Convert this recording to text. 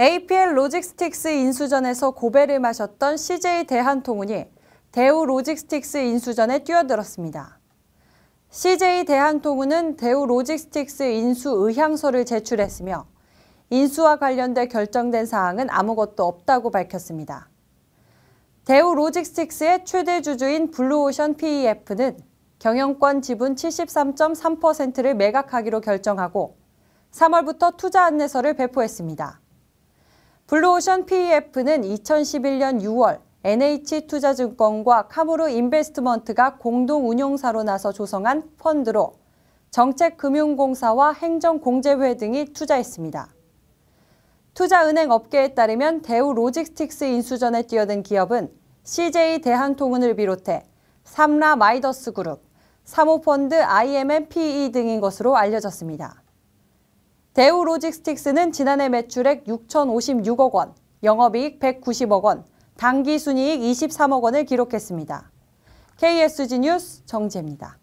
APL 로직스틱스 인수전에서 고배를 마셨던 CJ 대한통운이 대우 로직스틱스 인수전에 뛰어들었습니다. CJ 대한통운은 대우 로직스틱스 인수 의향서를 제출했으며 인수와 관련돼 결정된 사항은 아무것도 없다고 밝혔습니다. 대우 로직스틱스의 최대 주주인 블루오션 PEF는 경영권 지분 73.3%를 매각하기로 결정하고 3월부터 투자 안내서를 배포했습니다. 블루오션 PEF는 2011년 6월 NH투자증권과 카무르 인베스트먼트가 공동 운용사로 나서 조성한 펀드로 정책금융공사와 행정공제회 등이 투자했습니다. 투자은행 업계에 따르면 대우 로직스틱스 인수전에 뛰어든 기업은 CJ 대한통운을 비롯해 삼라 마이더스 그룹, 사모펀드 IMM PE 등인 것으로 알려졌습니다. 대우 로직스틱스는 지난해 매출액 6,056억 원, 영업이익 190억 원, 당기순이익 23억 원을 기록했습니다. KSG 뉴스 정재입니다.